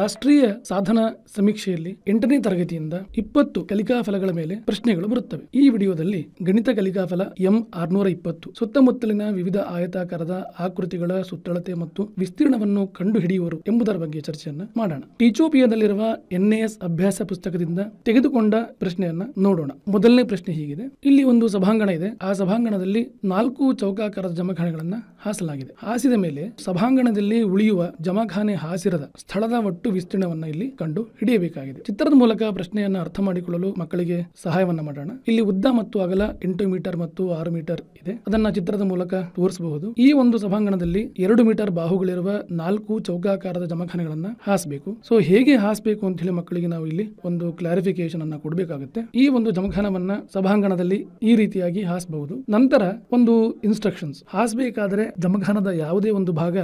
ರಾಷ್ಟ್ರೀಯ ಸಾಧನ ಸಮೀಕ್ಷೆಯಲ್ಲಿ ಎಂಟನೇ ತರಗತಿಯಿಂದ ಇಪ್ಪತ್ತು ಕಲಿಕಾ ಫಲಗಳ ಮೇಲೆ ಪ್ರಶ್ನೆಗಳು ಬರುತ್ತವೆ ಈ ವಿಡಿಯೋದಲ್ಲಿ ಗಣಿತ ಕಲಿಕಾ ಫಲ ಎಂ ಆರ್ನೂರ ಇಪ್ಪತ್ತು ಸುತ್ತಮುತ್ತಲಿನ ವಿವಿಧ ಆಯತಾಕಾರದ ಆಕೃತಿಗಳ ಸುತ್ತಳತೆ ಮತ್ತು ವಿಸ್ತೀರ್ಣವನ್ನು ಕಂಡುಹಿಡಿಯುವರು ಎಂಬುದರ ಬಗ್ಗೆ ಚರ್ಚೆಯನ್ನ ಮಾಡೋಣ ಟೀಚೋಪಿಯಾದಲ್ಲಿರುವ ಎನ್ಎಎಸ್ ಅಭ್ಯಾಸ ಪುಸ್ತಕದಿಂದ ತೆಗೆದುಕೊಂಡ ಪ್ರಶ್ನೆಯನ್ನ ನೋಡೋಣ ಮೊದಲನೇ ಪ್ರಶ್ನೆ ಹೀಗಿದೆ ಇಲ್ಲಿ ಒಂದು ಸಭಾಂಗಣ ಇದೆ ಆ ಸಭಾಂಗಣದಲ್ಲಿ ನಾಲ್ಕು ಚೌಕಾಕಾರದ ಜಮಖಾನೆಗಳನ್ನ ಹಾಸಲಾಗಿದೆ ಹಾಸಿದ ಮೇಲೆ ಸಭಾಂಗಣದಲ್ಲಿ ಉಳಿಯುವ ಜಮಖಾನೆ ಹಾಸಿರದ ಸ್ಥಳದ ಒಟ್ಟು ಎಷ್ಟು ಇಲ್ಲಿ ಕಂಡು ಹಿಡಿಯಬೇಕಾಗಿದೆ ಚಿತ್ರದ ಮೂಲಕ ಪ್ರಶ್ನೆಯನ್ನ ಅರ್ಥ ಮಾಡಿಕೊಳ್ಳಲು ಮಕ್ಕಳಿಗೆ ಸಹಾಯವನ್ನು ಮಾಡೋಣ ಇಲ್ಲಿ ಉದ್ದ ಮತ್ತು ಅಗಲ ಎಂಟು ಮೀಟರ್ ಮತ್ತು ಆರು ಮೀಟರ್ ಇದೆ ಅದನ್ನ ಚಿತ್ರದ ಮೂಲಕ ತೋರಿಸಬಹುದು ಈ ಒಂದು ಸಭಾಂಗಣದಲ್ಲಿ ಎರಡು ಮೀಟರ್ ಬಾಹುಗಳಿರುವ ನಾಲ್ಕು ಚೌಕಾಕಾರದ ಜಮಖಾನೆಗಳನ್ನ ಹಾಸಬೇಕು ಸೊ ಹೇಗೆ ಹಾಸಬೇಕು ಅಂತ ಹೇಳಿ ಮಕ್ಕಳಿಗೆ ನಾವು ಇಲ್ಲಿ ಒಂದು ಕ್ಲಾರಿಫಿಕೇಶನ್ ಅನ್ನ ಕೊಡಬೇಕಾಗುತ್ತೆ ಈ ಒಂದು ಜಮಖಾನವನ್ನ ಸಭಾಂಗಣದಲ್ಲಿ ಈ ರೀತಿಯಾಗಿ ಹಾಸಬಹುದು ನಂತರ ಒಂದು ಇನ್ಸ್ಟ್ರಕ್ಷನ್ಸ್ ಹಾಸಬೇಕಾದ್ರೆ ಜಮಖಾನದ ಯಾವುದೇ ಒಂದು ಭಾಗ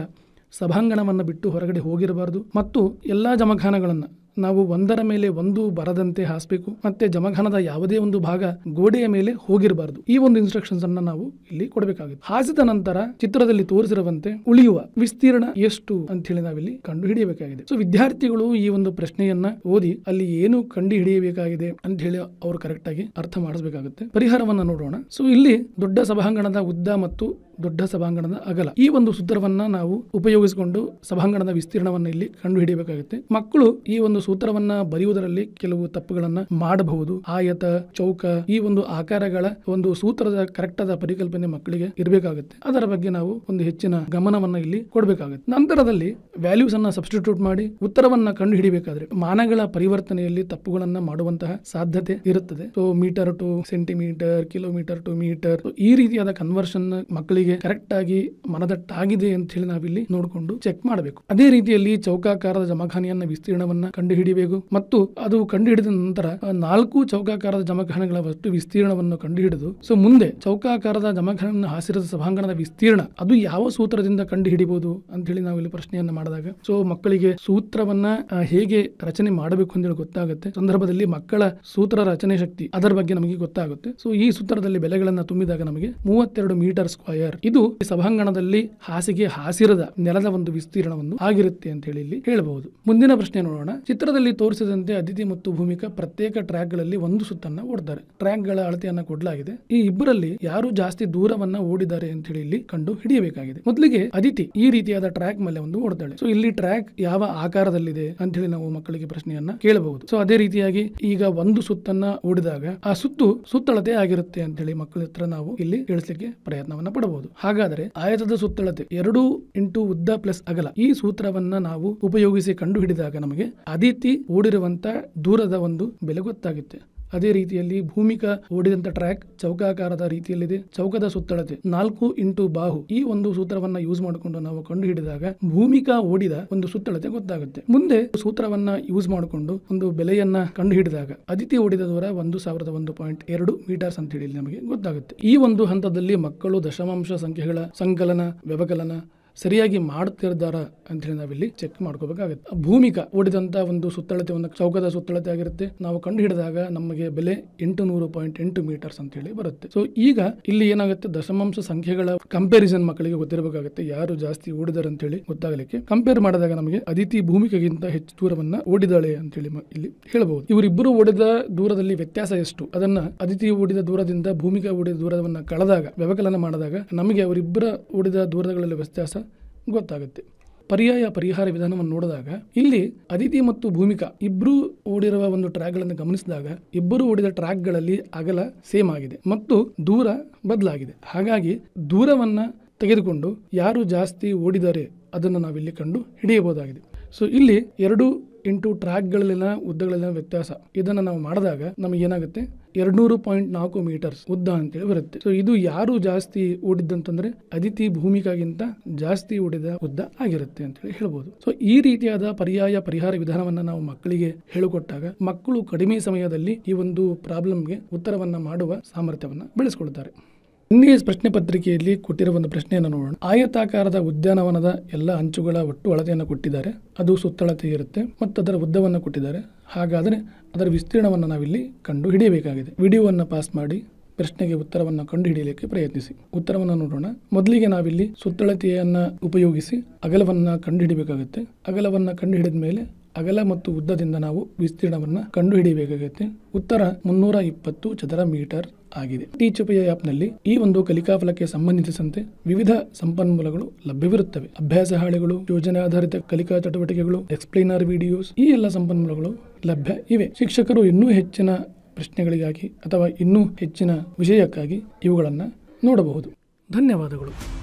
ಸಭಾಂಗಣವನ್ನು ಬಿಟ್ಟು ಹೊರಗಡೆ ಹೋಗಿರಬಾರ್ದು ಮತ್ತು ಎಲ್ಲ ಜಮಖಾನಗಳನ್ನು ನಾವು ಒಂದರ ಮೇಲೆ ಒಂದು ಬರದಂತೆ ಹಾಸಬೇಕು ಮತ್ತೆ ಜಮಖಾನದ ಯಾವುದೇ ಒಂದು ಭಾಗ ಗೋಡೆಯ ಮೇಲೆ ಹೋಗಿರಬಾರದು ಈ ಒಂದು ಇನ್ಸ್ಟ್ರಕ್ಷನ್ಸ್ ಅನ್ನ ನಾವು ಇಲ್ಲಿ ಕೊಡಬೇಕಾಗಿದೆ ಹಾಸಿದ ನಂತರ ಚಿತ್ರದಲ್ಲಿ ತೋರಿಸಿರುವಂತೆ ಉಳಿಯುವ ವಿಸ್ತೀರ್ಣ ಎಷ್ಟು ಅಂತ ಹೇಳಿ ನಾವಿಲ್ಲಿ ಕಂಡು ಹಿಡಿಯಬೇಕಾಗಿದೆ ಸೊ ವಿದ್ಯಾರ್ಥಿಗಳು ಈ ಒಂದು ಪ್ರಶ್ನೆಯನ್ನ ಓದಿ ಅಲ್ಲಿ ಏನು ಕಂಡು ಹಿಡಿಯಬೇಕಾಗಿದೆ ಅಂತ ಹೇಳಿ ಅವರು ಕರೆಕ್ಟ್ ಆಗಿ ಅರ್ಥ ಮಾಡಿಸಬೇಕಾಗುತ್ತೆ ಪರಿಹಾರವನ್ನ ನೋಡೋಣ ಸೊ ಇಲ್ಲಿ ದೊಡ್ಡ ಸಭಾಂಗಣದ ಉದ್ದ ಮತ್ತು ದೊಡ್ಡ ಸಭಾಂಗಣದ ಅಗಲ ಈ ಒಂದು ಸೂತ್ರವನ್ನ ನಾವು ಉಪಯೋಗಿಸಿಕೊಂಡು ಸಭಾಂಗಣದ ವಿಸ್ತೀರ್ಣವನ್ನ ಇಲ್ಲಿ ಕಂಡು ಹಿಡಿಯಬೇಕಾಗುತ್ತೆ ಮಕ್ಕಳು ಈ ಒಂದು ಸೂತ್ರವನ್ನ ಬರೆಯುವುದರಲ್ಲಿ ಕೆಲವು ತಪ್ಪುಗಳನ್ನ ಮಾಡಬಹುದು ಆಯತ ಚೌಕ ಈ ಒಂದು ಆಕಾರಗಳ ಒಂದು ಸೂತ್ರದ ಕರೆಕ್ಟ್ ಆದ ಪರಿಕಲ್ಪನೆ ಮಕ್ಕಳಿಗೆ ಇರಬೇಕಾಗುತ್ತೆ ಅದರ ಬಗ್ಗೆ ನಾವು ಒಂದು ಹೆಚ್ಚಿನ ಗಮನವನ್ನ ಇಲ್ಲಿ ಕೊಡಬೇಕಾಗುತ್ತೆ ನಂತರದಲ್ಲಿ ವ್ಯಾಲ್ಯೂಸ್ ಅನ್ನ ಸಬ್ಸ್ಟಿಟ್ಯೂಟ್ ಮಾಡಿ ಉತ್ತರವನ್ನ ಕಂಡು ಮಾನಗಳ ಪರಿವರ್ತನೆಯಲ್ಲಿ ತಪ್ಪುಗಳನ್ನ ಮಾಡುವಂತಹ ಸಾಧ್ಯತೆ ಇರುತ್ತದೆ so metre to centimetre kilometre to metre ಈ ರೀತಿಯಾದ ಕನ್ವರ್ಷನ್ ಮಕ್ಕಳಿಗೆ ಕರೆಕ್ಟಾಗಿ ಕರೆಕ್ಟ್ ಆಗಿ ಮನದಟ್ಟಾಗಿದೆ ಅಂತ ಹೇಳಿ ನಾವಿಲ್ಲಿ ನೋಡಿಕೊಂಡು ಚೆಕ್ ಮಾಡಬೇಕು ಅದೇ ರೀತಿಯಲ್ಲಿ ಚೌಕಾಕಾರದ ಜಮಖಾನೆಯನ್ನ ವಿಸ್ತೀರ್ಣವನ್ನ ಕಂಡುಹಿಡಿಯಬೇಕು ಮತ್ತು ಅದು ಕಂಡುಹಿಡಿದ ನಂತರ ನಾಲ್ಕು ಚೌಕಾಕಾರದ ಜಮಖಾನೆಗಳ ವಸ್ತು ವಿಸ್ತೀರ್ಣವನ್ನು ಕಂಡುಹಿಡಿದು ಸೊ ಮುಂದೆ ಚೌಕಾಕಾರದ ಜಮಖಾನೆಯನ್ನು ಹಾಸಿರದ ಸಭಾಂಗಣದ ವಿಸ್ತೀರ್ಣ ಅದು ಯಾವ ಸೂತ್ರದಿಂದ ಕಂಡು ಹಿಡಿಬಹುದು ಅಂತ ಹೇಳಿ ನಾವು ಇಲ್ಲಿ ಪ್ರಶ್ನೆಯನ್ನ ಮಾಡಿದಾಗ ಸೊ ಮಕ್ಕಳಿಗೆ ಸೂತ್ರವನ್ನ ಹೇಗೆ ರಚನೆ ಮಾಡಬೇಕು ಅಂತ ಹೇಳಿ ಗೊತ್ತಾಗುತ್ತೆ ಸಂದರ್ಭದಲ್ಲಿ ಮಕ್ಕಳ ಸೂತ್ರ ರಚನೆ ಶಕ್ತಿ ಅದರ ಬಗ್ಗೆ ನಮಗೆ ಗೊತ್ತಾಗುತ್ತೆ ಸೊ ಈ ಸೂತ್ರದಲ್ಲಿ ಬೆಲೆಗಳನ್ನ ತುಂಬಿದಾಗ ನಮಗೆ ಮೂವತ್ತೆರಡು ಮೀಟರ್ ಸ್ಕ್ವಯರ್ ಇದು ಇದು ಸಭಾಂಗಣದಲ್ಲಿ ಹಾಸಿಗೆ ಹಾಸಿರದ ನೆಲದ ಒಂದು ವಿಸ್ತೀರ್ಣವನ್ನು ಆಗಿರುತ್ತೆ ಅಂತ ಹೇಳಿ ಇಲ್ಲಿ ಹೇಳಬಹುದು ಮುಂದಿನ ಪ್ರಶ್ನೆ ನೋಡೋಣ ಚಿತ್ರದಲ್ಲಿ ತೋರಿಸಿದಂತೆ ಅದಿತಿ ಮತ್ತು ಭೂಮಿಕಾ ಪ್ರತ್ಯೇಕ ಟ್ರ್ಯಾಕ್ ಗಳಲ್ಲಿ ಒಂದು ಸುತ್ತನ್ನ ಓಡ್ತಾರೆ ಟ್ರ್ಯಾಕ್ ಗಳ ಅಳತೆಯನ್ನ ಕೊಡಲಾಗಿದೆ ಈ ಇಬ್ಬರಲ್ಲಿ ಯಾರು ಜಾಸ್ತಿ ದೂರವನ್ನ ಓಡಿದ್ದಾರೆ ಅಂತ ಹೇಳಿ ಇಲ್ಲಿ ಕಂಡು ಹಿಡಿಯಬೇಕಾಗಿದೆ ಮೊದಲಿಗೆ ಅದಿತಿ ಈ ರೀತಿಯಾದ ಟ್ರ್ಯಾಕ್ ಮೇಲೆ ಒಂದು ಓಡ್ತಾಳೆ ಸೊ ಇಲ್ಲಿ ಟ್ರ್ಯಾಕ್ ಯಾವ ಆಕಾರದಲ್ಲಿದೆ ಅಂತ ಹೇಳಿ ನಾವು ಮಕ್ಕಳಿಗೆ ಪ್ರಶ್ನೆಯನ್ನ ಕೇಳಬಹುದು ಸೊ ಅದೇ ರೀತಿಯಾಗಿ ಈಗ ಒಂದು ಸುತ್ತನ್ನ ಓಡಿದಾಗ ಆ ಸುತ್ತು ಸುತ್ತಳತೆ ಆಗಿರುತ್ತೆ ಅಂತ ಹೇಳಿ ಮಕ್ಕಳ ಹತ್ರ ನಾವು ಇಲ್ಲಿ ತಿಳಿಸಲಿಕ್ಕೆ ಪ್ರಯತ್ನವನ್ನ ಪಡಬಹುದು ಹಾಗಾದರೆ ಆಯತದ ಸುತ್ತಳತೆ ಎರಡು ಇಂಟು ಉದ್ದ ಪ್ಲಸ್ ಅಗಲ ಈ ಸೂತ್ರವನ್ನ ನಾವು ಉಪಯೋಗಿಸಿ ಕಂಡು ಹಿಡಿದಾಗ ನಮಗೆ ಅದಿತಿ ಓಡಿರುವಂತ ದೂರದ ಒಂದು ಬೆಲೆ ಗೊತ್ತಾಗುತ್ತೆ ಅದೇ ರೀತಿಯಲ್ಲಿ ಭೂಮಿಕ ಓಡಿದಂತ ಟ್ರ್ಯಾಕ್ ಚೌಕಾಕಾರದ ರೀತಿಯಲ್ಲಿದೆ ಚೌಕದ ಸುತ್ತಳತೆ ನಾಲ್ಕು ಇಂಟು ಬಾಹು ಈ ಒಂದು ಸೂತ್ರವನ್ನ ಯೂಸ್ ಮಾಡಿಕೊಂಡು ನಾವು ಕಂಡು ಹಿಡಿದಾಗ ಭೂಮಿಕ ಓಡಿದ ಒಂದು ಸುತ್ತಳತೆ ಗೊತ್ತಾಗುತ್ತೆ ಮುಂದೆ ಸೂತ್ರವನ್ನ ಯೂಸ್ ಮಾಡಿಕೊಂಡು ಒಂದು ಬೆಲೆಯನ್ನ ಕಂಡು ಹಿಡಿದಾಗ ಅದಿತಿ ಓಡಿದ ದೂರ ಒಂದು ಸಾವಿರದ ಒಂದು ಪಾಯಿಂಟ್ ಎರಡು ಮೀಟರ್ಸ್ ಅಂತ ಹೇಳಿ ನಮಗೆ ಗೊತ್ತಾಗುತ್ತೆ ಈ ಒಂದು ಹಂತದಲ್ಲಿ ಮಕ್ಕಳು ದಶಮಾಂಶ ಸಂಖ್ಯೆಗಳ ಸಂಕಲನ ವ್ಯವಕಲನ ಸರಿಯಾಗಿ ಮಾಡ್ತಿರ್ದಾರ ಅಂತೇಳಿ ನಾವಿಲ್ಲಿ ಚೆಕ್ ಮಾಡ್ಕೋಬೇಕಾಗುತ್ತೆ ಭೂಮಿಕ ಓಡಿದಂತ ಒಂದು ಸುತ್ತಳತೆ ಒಂದು ಚೌಕದ ಸುತ್ತಳತೆ ಆಗಿರುತ್ತೆ ನಾವು ಕಂಡು ಹಿಡಿದಾಗ ನಮಗೆ ಬೆಲೆ ಎಂಟು ನೂರು ಪಾಯಿಂಟ್ ಎಂಟು ಮೀಟರ್ಸ್ ಅಂತ ಹೇಳಿ ಬರುತ್ತೆ ಸೊ ಈಗ ಇಲ್ಲಿ ಏನಾಗುತ್ತೆ ದಶಮಾಂಶ ಸಂಖ್ಯೆಗಳ ಕಂಪ್ಯಾರಿಸನ್ ಮಕ್ಕಳಿಗೆ ಗೊತ್ತಿರಬೇಕಾಗುತ್ತೆ ಯಾರು ಜಾಸ್ತಿ ಓಡಿದಾರೆ ಅಂತ ಹೇಳಿ ಗೊತ್ತಾಗಲಿಕ್ಕೆ ಕಂಪೇರ್ ಮಾಡಿದಾಗ ನಮಗೆ ಅದಿತಿ ಭೂಮಿಕೆಗಿಂತ ಹೆಚ್ಚು ದೂರವನ್ನ ಓಡಿದಾಳೆ ಅಂತ ಹೇಳಿ ಇಲ್ಲಿ ಹೇಳಬಹುದು ಇವರಿಬ್ಬರು ಓಡಿದ ದೂರದಲ್ಲಿ ವ್ಯತ್ಯಾಸ ಎಷ್ಟು ಅದನ್ನ ಅದಿತಿ ಓಡಿದ ದೂರದಿಂದ ಭೂಮಿಕೆ ಓಡಿದ ದೂರವನ್ನ ಕಳೆದಾಗ ವ್ಯವಕಲನ ಮಾಡಿದಾಗ ನಮಗೆ ಅವರಿಬ್ಬರ ಓಡಿದ ದೂರಗಳಲ್ಲಿ ವ್ಯತ್ಯಾಸ ಗೊತ್ತಾಗುತ್ತೆ ಪರ್ಯಾಯ ಪರಿಹಾರ ವಿಧಾನವನ್ನು ನೋಡಿದಾಗ ಇಲ್ಲಿ ಅದಿತಿ ಮತ್ತು ಭೂಮಿಕಾ ಇಬ್ಬರು ಓಡಿರುವ ಒಂದು ಟ್ರ್ಯಾಕ್ಗಳನ್ನು ಗಮನಿಸಿದಾಗ ಇಬ್ಬರು ಓಡಿದ ಟ್ರ್ಯಾಕ್ಗಳಲ್ಲಿ ಅಗಲ ಸೇಮ್ ಆಗಿದೆ ಮತ್ತು ದೂರ ಬದಲಾಗಿದೆ ಹಾಗಾಗಿ ದೂರವನ್ನು ತೆಗೆದುಕೊಂಡು ಯಾರು ಜಾಸ್ತಿ ಓಡಿದರೆ ಅದನ್ನು ನಾವಿಲ್ಲಿ ಕಂಡು ಹಿಡಿಯಬಹುದಾಗಿದೆ ಸೊ ಇಲ್ಲಿ ಎರಡು ಇಂಟು ಟ್ರ್ಯಾಕ್ಗಳಲ್ಲಿನ ಉದ್ದಗಳಲ್ಲಿನ ವ್ಯತ್ಯಾಸ ಇದನ್ನು ನಾವು ಮಾಡಿದಾಗ ನಮಗೆ ಏನಾಗುತ್ತೆ ಎರಡ್ನೂರು ಪಾಯಿಂಟ್ ನಾಲ್ಕು ಮೀಟರ್ಸ್ ಉದ್ದ ಅಂತೇಳಿ ಬರುತ್ತೆ ಸೊ ಇದು ಯಾರು ಜಾಸ್ತಿ ಓಡಿದ್ದಂತಂದ್ರೆ ಅದಿತಿ ಭೂಮಿಕಾಗಿಂತ ಜಾಸ್ತಿ ಓಡಿದ ಉದ್ದ ಆಗಿರುತ್ತೆ ಅಂತೇಳಿ ಹೇಳ್ಬೋದು ಸೊ ಈ ರೀತಿಯಾದ ಪರ್ಯಾಯ ಪರಿಹಾರ ವಿಧಾನವನ್ನು ನಾವು ಮಕ್ಕಳಿಗೆ ಹೇಳಿಕೊಟ್ಟಾಗ ಮಕ್ಕಳು ಕಡಿಮೆ ಸಮಯದಲ್ಲಿ ಈ ಒಂದು ಪ್ರಾಬ್ಲಮ್ಗೆ ಉತ್ತರವನ್ನ ಮಾಡುವ ಸಾಮರ್ಥ್ಯವನ್ನು ಬೆಳೆಸ್ಕೊಳ್ತಾರೆ ಇನ್ನೀ ಪ್ರಶ್ನೆ ಪತ್ರಿಕೆಯಲ್ಲಿ ಕೊಟ್ಟಿರುವ ಒಂದು ಪ್ರಶ್ನೆಯನ್ನು ನೋಡೋಣ ಆಯತಾಕಾರದ ಉದ್ಯಾನವನದ ಎಲ್ಲ ಅಂಚುಗಳ ಒಟ್ಟು ಅಳತೆಯನ್ನು ಕೊಟ್ಟಿದ್ದಾರೆ ಅದು ಸುತ್ತಳತೆ ಇರುತ್ತೆ ಮತ್ತು ಅದರ ಉದ್ದವನ್ನು ಕೊಟ್ಟಿದ್ದಾರೆ ಹಾಗಾದರೆ ಅದರ ವಿಸ್ತೀರ್ಣವನ್ನು ನಾವಿಲ್ಲಿ ಕಂಡು ಹಿಡಿಯಬೇಕಾಗಿದೆ ವಿಡಿಯೋವನ್ನು ಪಾಸ್ ಮಾಡಿ ಪ್ರಶ್ನೆಗೆ ಉತ್ತರವನ್ನು ಕಂಡು ಹಿಡಿಯಲಿಕ್ಕೆ ಪ್ರಯತ್ನಿಸಿ ಉತ್ತರವನ್ನು ನೋಡೋಣ ಮೊದಲಿಗೆ ನಾವಿಲ್ಲಿ ಸುತ್ತಳತೆಯನ್ನು ಉಪಯೋಗಿಸಿ ಅಗಲವನ್ನು ಹಿಡಿಯಬೇಕಾಗುತ್ತೆ ಅಗಲವನ್ನು ಕಂಡುಹಿಡಿದ ಮೇಲೆ ಅಗಲ ಮತ್ತು ಉದ್ದದಿಂದ ನಾವು ವಿಸ್ತೀರ್ಣವನ್ನು ಹಿಡಿಯಬೇಕಾಗುತ್ತೆ ಉತ್ತರ ಮುನ್ನೂರ ಇಪ್ಪತ್ತು ಚದರ ಮೀಟರ್ ಆಗಿದೆ ಇತ್ತೀಚುಪೆಯ ಆ್ಯಪ್ನಲ್ಲಿ ಈ ಒಂದು ಕಲಿಕಾಫಲಕ್ಕೆ ಸಂಬಂಧಿಸಿದಂತೆ ವಿವಿಧ ಸಂಪನ್ಮೂಲಗಳು ಲಭ್ಯವಿರುತ್ತವೆ ಅಭ್ಯಾಸ ಹಾಳೆಗಳು ಯೋಜನೆ ಆಧಾರಿತ ಕಲಿಕಾ ಚಟುವಟಿಕೆಗಳು ಎಕ್ಸ್ಪ್ಲೈನರ್ ವಿಡಿಯೋಸ್ ಈ ಎಲ್ಲ ಸಂಪನ್ಮೂಲಗಳು ಲಭ್ಯ ಇವೆ ಶಿಕ್ಷಕರು ಇನ್ನೂ ಹೆಚ್ಚಿನ ಪ್ರಶ್ನೆಗಳಿಗಾಗಿ ಅಥವಾ ಇನ್ನೂ ಹೆಚ್ಚಿನ ವಿಷಯಕ್ಕಾಗಿ ಇವುಗಳನ್ನು ನೋಡಬಹುದು ಧನ್ಯವಾದಗಳು